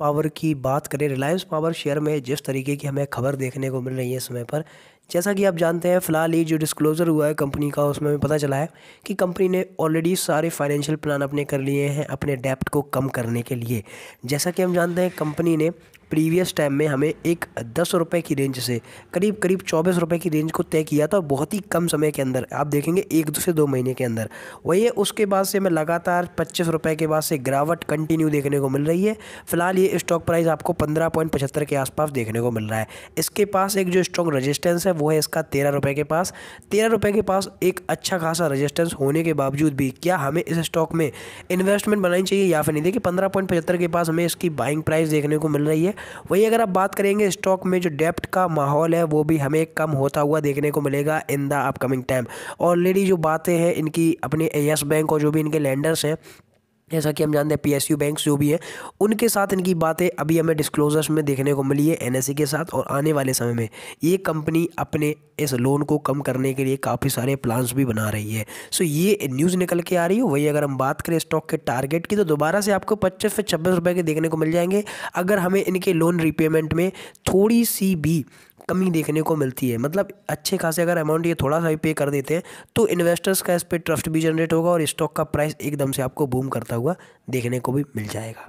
power की बात करें रिलायंस पावर शेयर में जिस तरीके की हमें खबर देखने को मिल रही है समय पर जैसा कि आप जानते हैं फिलहाल ये जो डिस्क्लोज़र हुआ है कंपनी का उसमें पता चला है कि कंपनी ने ऑलरेडी सारे फाइनेंशियल प्लान अपने कर लिए हैं अपने डेप्ट को कम करने के लिए जैसा कि हम जानते हैं कंपनी ने प्रीवियस टाइम में हमें एक दस रुपए की रेंज से करीब करीब चौबीस रुपए की रेंज को तय किया था और बहुत ही कम समय के अंदर आप देखेंगे एक दो से दो महीने के अंदर वही है उसके बाद से हमें लगातार पच्चीस रुपए के बाद से गिरावट कंटिन्यू देखने को मिल रही है फिलहाल ये स्टॉक प्राइस आपको पंद्रह पॉइंट पचहत्तर के आसपास देखने को मिल रहा है इसके पास एक जो स्ट्रॉन्ग रजिस्टेंस है वो है इसका तेरह रुपये के पास तेरह रुपये के पास एक अच्छा खासा रजिस्टेंस होने के बावजूद भी क्या हमें इस स्टॉक में इन्वेस्टमेंट बनानी चाहिए या फिर नहीं देखिए पंद्रह पॉइंट पचहत्तर के पास हमें इसकी बाइंग प्राइस देखने को मिल रही है वही अगर आप बात करेंगे स्टॉक में जो डेप्ट का माहौल है वो भी हमें कम होता हुआ देखने को मिलेगा in the upcoming time already जो बातें हैं इनकी अपने यस बैंक और जो भी इनके लैंडर्स हैं जैसा कि हम जानते हैं पीएसयू बैंक्स जो भी हैं उनके साथ इनकी बातें अभी हमें डिस्क्लोजर्स में देखने को मिली है एनएससी e के साथ और आने वाले समय में ये कंपनी अपने इस लोन को कम करने के लिए काफ़ी सारे प्लान्स भी बना रही है सो ये न्यूज़ निकल के आ रही है वही अगर हम बात करें स्टॉक के टारगेट की तो दोबारा से आपको पच्चीस से छब्बीस रुपये के देखने को मिल जाएंगे अगर हमें इनके लोन रिपेमेंट में थोड़ी सी भी कमी देखने को मिलती है मतलब अच्छे खासे अगर अमाउंट ये थोड़ा सा भी पे कर देते हैं तो इन्वेस्टर्स का इस पर ट्रस्ट भी जनरेट होगा और स्टॉक का प्राइस एकदम से आपको बूम करता हुआ देखने को भी मिल जाएगा